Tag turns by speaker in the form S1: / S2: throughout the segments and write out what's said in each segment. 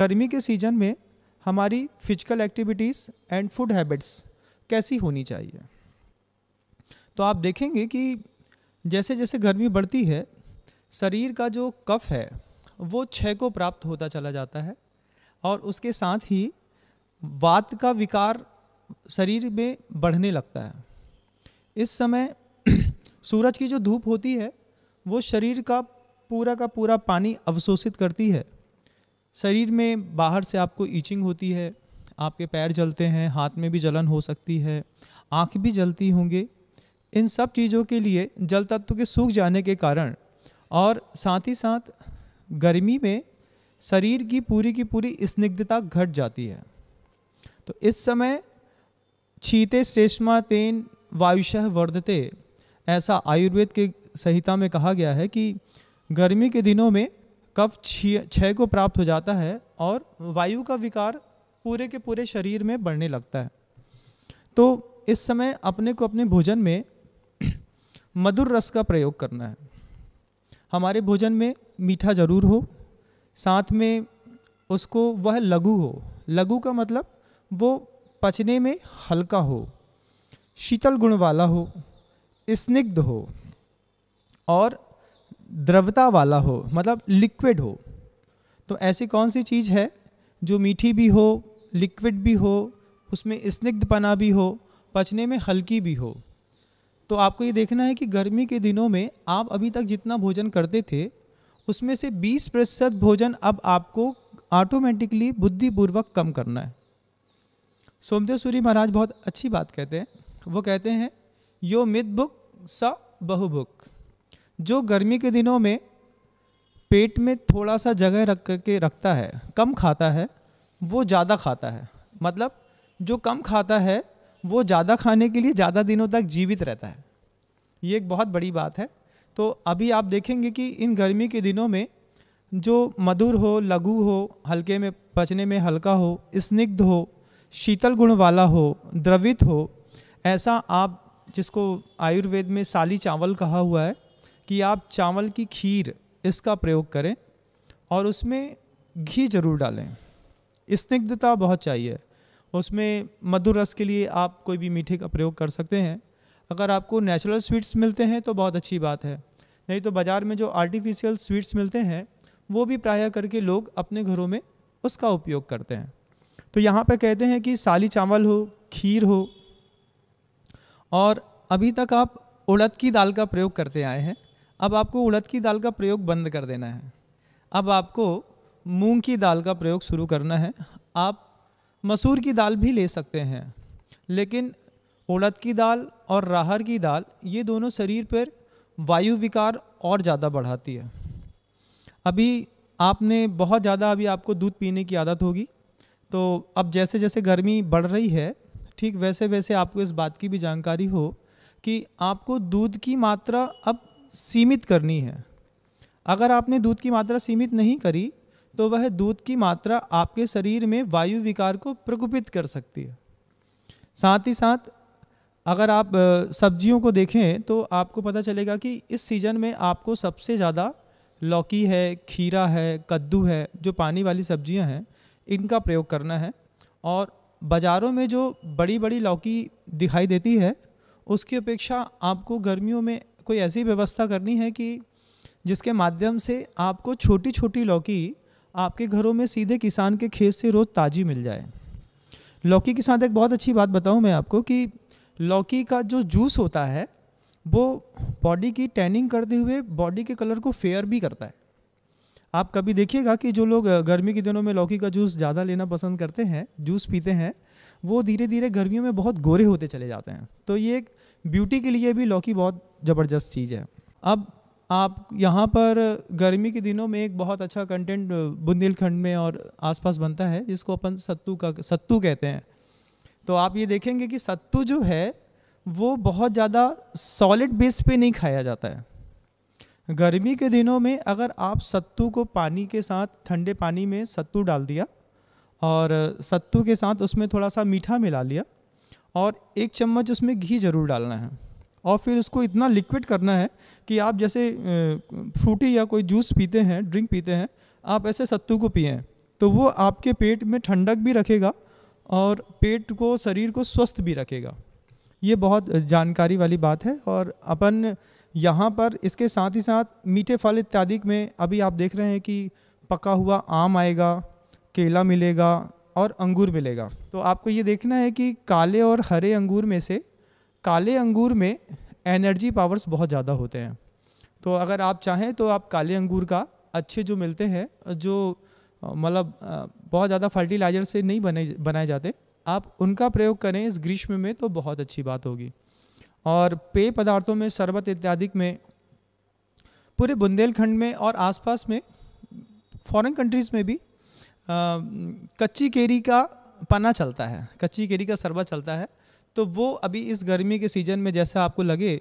S1: गर्मी के सीजन में हमारी physical activities and food habits कैसी होनी चाहिए तो आप देखेंगे कि जैसे जैसे गर्मी बढ़ती है शरीर का जो कफ है वो छः को प्राप्त होता चला जाता है और उसके साथ ही वात का विकार शरीर में बढ़ने लगता है इस समय सूरज की जो धूप होती है वो शरीर का पूरा का पूरा पानी अवशोषित करती है शरीर में बाहर से आपको ईचिंग होती है आपके पैर जलते हैं हाथ में भी जलन हो सकती है आँख भी जलती होंगे इन सब चीज़ों के लिए जल तत्व के सूख जाने के कारण और साथ ही साथ गर्मी में शरीर की पूरी की पूरी स्निग्धता घट जाती है तो इस समय छीते श्रेष्मा तेन वायुशह वर्धते ऐसा आयुर्वेद के संहिता में कहा गया है कि गर्मी के दिनों में कफ छः को प्राप्त हो जाता है और वायु का विकार पूरे के पूरे शरीर में बढ़ने लगता है तो इस समय अपने को अपने भोजन में मधुर रस का प्रयोग करना है हमारे भोजन में मीठा ज़रूर हो साथ में उसको वह लघु हो लघु का मतलब वो पचने में हल्का हो शीतल गुण वाला हो स्निग्ध हो और द्रवता वाला हो मतलब लिक्विड हो तो ऐसी कौन सी चीज़ है जो मीठी भी हो लिक्विड भी हो उसमें स्निग्धपना भी हो पचने में हल्की भी हो तो आपको ये देखना है कि गर्मी के दिनों में आप अभी तक जितना भोजन करते थे उसमें से 20 प्रतिशत भोजन अब आपको ऑटोमेटिकली बुद्धिपूर्वक कम करना है सोमदेव सूरी महाराज बहुत अच्छी बात कहते हैं वो कहते हैं यो मित बुक स बहुबुक जो गर्मी के दिनों में पेट में थोड़ा सा जगह रख करके रखता है कम खाता है वो ज़्यादा खाता है मतलब जो कम खाता है वो ज़्यादा खाने के लिए ज़्यादा दिनों तक जीवित रहता है ये एक बहुत बड़ी बात है तो अभी आप देखेंगे कि इन गर्मी के दिनों में जो मधुर हो लघु हो हल्के में पचने में हल्का हो स्निग्ध हो शीतल गुण वाला हो द्रवित हो ऐसा आप जिसको आयुर्वेद में साली चावल कहा हुआ है कि आप चावल की खीर इसका प्रयोग करें और उसमें घी ज़रूर डालें स्निग्धता बहुत चाहिए उसमें मधुर रस के लिए आप कोई भी मीठे का प्रयोग कर सकते हैं अगर आपको नेचुरल स्वीट्स मिलते हैं तो बहुत अच्छी बात है नहीं तो बाज़ार में जो आर्टिफिशियल स्वीट्स मिलते हैं वो भी प्रायः करके लोग अपने घरों में उसका उपयोग करते हैं तो यहाँ पर कहते हैं कि साली चावल हो खीर हो और अभी तक आप उड़द की दाल का प्रयोग करते आए हैं अब आपको उड़द की दाल का प्रयोग बंद कर देना है अब आपको मूंग की दाल का प्रयोग शुरू करना है आप मसूर की दाल भी ले सकते हैं लेकिन उड़द की दाल और राहर की दाल ये दोनों शरीर पर वायु विकार और ज़्यादा बढ़ाती है अभी आपने बहुत ज़्यादा अभी आपको दूध पीने की आदत होगी तो अब जैसे जैसे गर्मी बढ़ रही है ठीक वैसे वैसे आपको इस बात की भी जानकारी हो कि आपको दूध की मात्रा अब सीमित करनी है अगर आपने दूध की मात्रा सीमित नहीं करी तो वह दूध की मात्रा आपके शरीर में वायु विकार को प्रकोपित कर सकती है साथ ही साथ अगर आप सब्जियों को देखें तो आपको पता चलेगा कि इस सीज़न में आपको सबसे ज़्यादा लौकी है खीरा है कद्दू है जो पानी वाली सब्जियां हैं इनका प्रयोग करना है और बाज़ारों में जो बड़ी बड़ी लौकी दिखाई देती है उसकी अपेक्षा आपको गर्मियों में कोई ऐसी व्यवस्था करनी है कि जिसके माध्यम से आपको छोटी छोटी लौकी आपके घरों में सीधे किसान के खेत से रोज़ ताज़ी मिल जाए लौकी के साथ एक बहुत अच्छी बात बताऊं मैं आपको कि लौकी का जो जूस होता है वो बॉडी की टैनिंग करते हुए बॉडी के कलर को फेयर भी करता है आप कभी देखिएगा कि जो लोग गर्मी के दिनों में लौकी का जूस ज़्यादा लेना पसंद करते हैं जूस पीते हैं वो धीरे धीरे गर्मियों में बहुत गोरे होते चले जाते हैं तो ये एक ब्यूटी के लिए भी लौकी बहुत ज़बरदस्त चीज़ है अब आप यहाँ पर गर्मी के दिनों में एक बहुत अच्छा कंटेंट बुंदेलखंड में और आसपास बनता है जिसको अपन सत्तू का सत्तू कहते हैं तो आप ये देखेंगे कि सत्तू जो है वो बहुत ज़्यादा सॉलिड बेस पे नहीं खाया जाता है गर्मी के दिनों में अगर आप सत्तू को पानी के साथ ठंडे पानी में सत्तू डाल दिया और सत्तू के साथ उसमें थोड़ा सा मीठा मिला लिया और एक चम्मच उसमें घी ज़रूर डालना है और फिर उसको इतना लिक्विड करना है कि आप जैसे फ्रूटी या कोई जूस पीते हैं ड्रिंक पीते हैं आप ऐसे सत्तू को पिए तो वो आपके पेट में ठंडक भी रखेगा और पेट को शरीर को स्वस्थ भी रखेगा ये बहुत जानकारी वाली बात है और अपन यहाँ पर इसके साथ ही साथ मीठे फल इत्यादि में अभी आप देख रहे हैं कि पका हुआ आम आएगा केला मिलेगा और अंगूर मिलेगा तो आपको ये देखना है कि काले और हरे अंगूर में से काले अंगूर में एनर्जी पावर्स बहुत ज़्यादा होते हैं तो अगर आप चाहें तो आप काले अंगूर का अच्छे जो मिलते हैं जो मतलब बहुत ज़्यादा फर्टिलाइज़र से नहीं बने बनाए जाते आप उनका प्रयोग करें इस ग्रीष्म में तो बहुत अच्छी बात होगी और पेय पदार्थों में शरबत इत्यादि में पूरे बुंदेलखंड में और आसपास में फॉरेन कंट्रीज़ में भी आ, कच्ची केरी का पना चलता है कच्ची केरी का शरबत चलता है तो वो अभी इस गर्मी के सीज़न में जैसा आपको लगे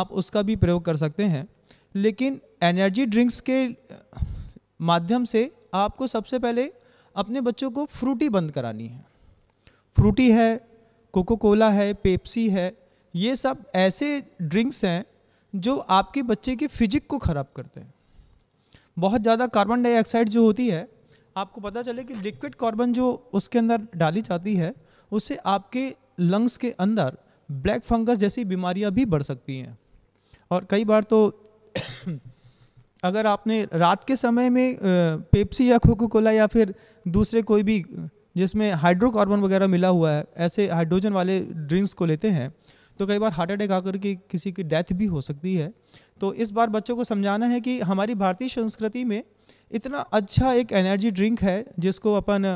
S1: आप उसका भी प्रयोग कर सकते हैं लेकिन एनर्जी ड्रिंक्स के माध्यम से आपको सबसे पहले अपने बच्चों को फ्रूटी बंद करानी है फ्रूटी है कोको कोला है पेप्सी है ये सब ऐसे ड्रिंक्स हैं जो आपके बच्चे के फिजिक को ख़राब करते हैं बहुत ज़्यादा कार्बन डाइऑक्साइड जो होती है आपको पता चले कि लिक्विड कार्बन जो उसके अंदर डाली जाती है उससे आपके लंग्स के अंदर ब्लैक फंगस जैसी बीमारियां भी बढ़ सकती हैं और कई बार तो अगर आपने रात के समय में पेप्सी या कोको कोला या फिर दूसरे कोई भी जिसमें हाइड्रोकार्बन वगैरह मिला हुआ है ऐसे हाइड्रोजन वाले ड्रिंक्स को लेते हैं तो कई बार हार्ट अटैक आकर के किसी की डेथ भी हो सकती है तो इस बार बच्चों को समझाना है कि हमारी भारतीय संस्कृति में इतना अच्छा एक एनर्जी ड्रिंक है जिसको अपन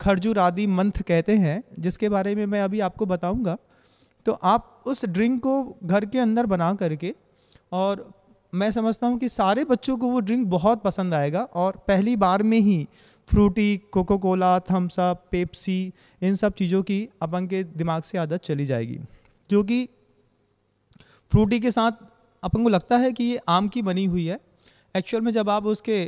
S1: खरजूर आदि मंथ कहते हैं जिसके बारे में मैं अभी आपको बताऊंगा तो आप उस ड्रिंक को घर के अंदर बना करके और मैं समझता हूँ कि सारे बच्चों को वो ड्रिंक बहुत पसंद आएगा और पहली बार में ही Frooti Coca Cola Thums Up Pepsi इन सब चीज़ों की अपन के दिमाग से आदत चली जाएगी जो कि फ्रूटी के साथ अपन को लगता है कि ये आम की बनी हुई है एक्चुअल में जब आप उसके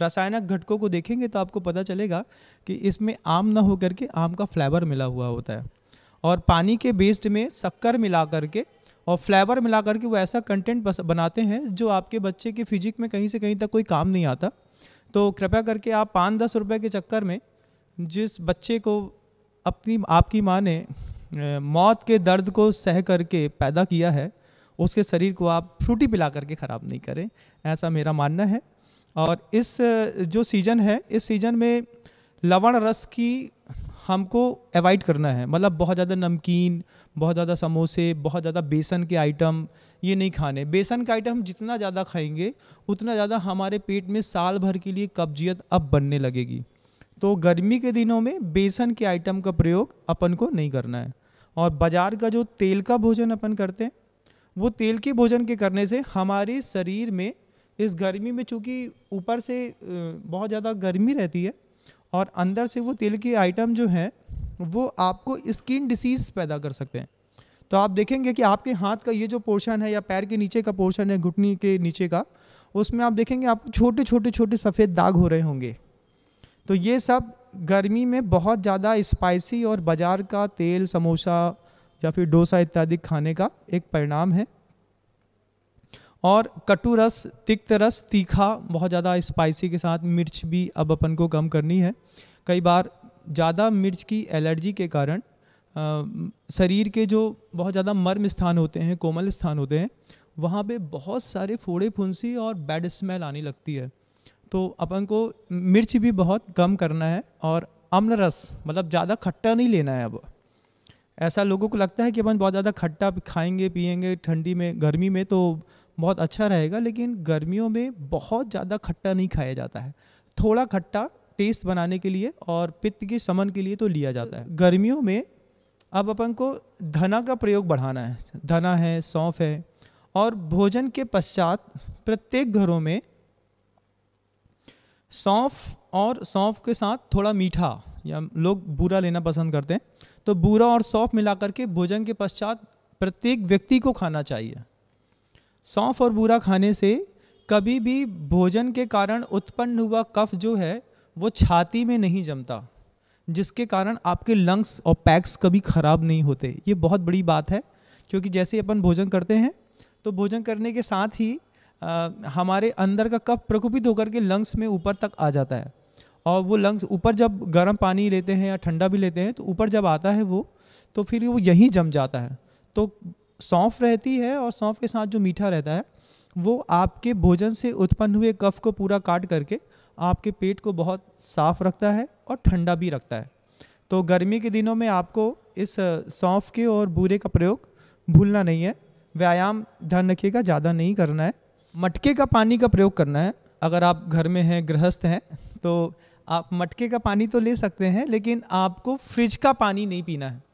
S1: रासायनिक घटकों को देखेंगे तो आपको पता चलेगा कि इसमें आम ना हो करके आम का फ्लेवर मिला हुआ होता है और पानी के बेस्ड में शक्कर मिला करके और फ्लेवर मिला करके वो ऐसा कंटेंट बनाते हैं जो आपके बच्चे के फिजिक में कहीं से कहीं तक कोई काम नहीं आता तो कृपया करके आप पाँच दस रुपये के चक्कर में जिस बच्चे को अपनी आपकी माँ ने मौत के दर्द को सह करके पैदा किया है उसके शरीर को आप फ्रूटी पिला करके ख़राब नहीं करें ऐसा मेरा मानना है और इस जो सीज़न है इस सीज़न में लवण रस की हमको अवॉइड करना है मतलब बहुत ज़्यादा नमकीन बहुत ज़्यादा समोसे बहुत ज़्यादा बेसन के आइटम ये नहीं खाने बेसन का आइटम हम जितना ज़्यादा खाएंगे उतना ज़्यादा हमारे पेट में साल भर के लिए कब्जियत अब बनने लगेगी तो गर्मी के दिनों में बेसन के आइटम का प्रयोग अपन को नहीं करना है और बाजार का जो तेल का भोजन अपन करते हैं वो तेल के भोजन के करने से हमारे शरीर में इस गर्मी में चूँकि ऊपर से बहुत ज़्यादा गर्मी रहती है और अंदर से वो तेल के आइटम जो हैं वो आपको स्किन डिसीज़ पैदा कर सकते हैं तो आप देखेंगे कि आपके हाथ का ये जो पोर्शन है या पैर के नीचे का पोर्शन है घुटनी के नीचे का उसमें आप देखेंगे आपको छोटे छोटे छोटे सफ़ेद दाग हो रहे होंगे तो ये सब गर्मी में बहुत ज़्यादा स्पाइसी और बाज़ार का तेल समोसा या फिर डोसा इत्यादि खाने का एक परिणाम है और कटु रस तिक्त रस तीखा बहुत ज़्यादा स्पाइसी के साथ मिर्च भी अब अपन को कम करनी है कई बार ज़्यादा मिर्च की एलर्जी के कारण शरीर के जो बहुत ज़्यादा मर्म स्थान होते हैं कोमल स्थान होते हैं वहाँ पे बहुत सारे फोड़े फुंसी और बैड स्मेल आने लगती है तो अपन को मिर्च भी बहुत कम करना है और अम्ल रस मतलब ज़्यादा खट्टा नहीं लेना है अब ऐसा लोगों को लगता है कि अपन बहुत ज़्यादा खट्टा खाएंगे पिएंगे ठंडी में गर्मी में तो बहुत अच्छा रहेगा लेकिन गर्मियों में बहुत ज़्यादा खट्टा नहीं खाया जाता है थोड़ा खट्टा टेस्ट बनाने के लिए और पित्त के समन के लिए तो लिया जाता है गर्मियों में अब अपन को धना का प्रयोग बढ़ाना है धना है सौंफ है और भोजन के पश्चात प्रत्येक घरों में सौंफ और सौंफ के साथ थोड़ा मीठा या लोग बूरा लेना पसंद करते हैं तो बूरा और सौंफ मिलाकर के भोजन के पश्चात प्रत्येक व्यक्ति को खाना चाहिए सौंफ और बूरा खाने से कभी भी भोजन के कारण उत्पन्न हुआ कफ जो है वो छाती में नहीं जमता जिसके कारण आपके लंग्स और पैक्स कभी ख़राब नहीं होते ये बहुत बड़ी बात है क्योंकि जैसे अपन भोजन करते हैं तो भोजन करने के साथ ही हमारे अंदर का कफ प्रकोपित होकर के लंग्स में ऊपर तक आ जाता है और वो लंग्स ऊपर जब गर्म पानी लेते हैं या ठंडा भी लेते हैं तो ऊपर जब आता है वो तो फिर वो यहीं जम जाता है तो सौंफ रहती है और सौंफ के साथ जो मीठा रहता है वो आपके भोजन से उत्पन्न हुए कफ को पूरा काट करके आपके पेट को बहुत साफ़ रखता है और ठंडा भी रखता है तो गर्मी के दिनों में आपको इस सौंफ के और बूरे का प्रयोग भूलना नहीं है व्यायाम ध्यान रखिएगा ज़्यादा नहीं करना है मटके का पानी का प्रयोग करना है अगर आप घर में हैं गृहस्थ हैं तो आप मटके का पानी तो ले सकते हैं लेकिन आपको फ्रिज का पानी नहीं पीना है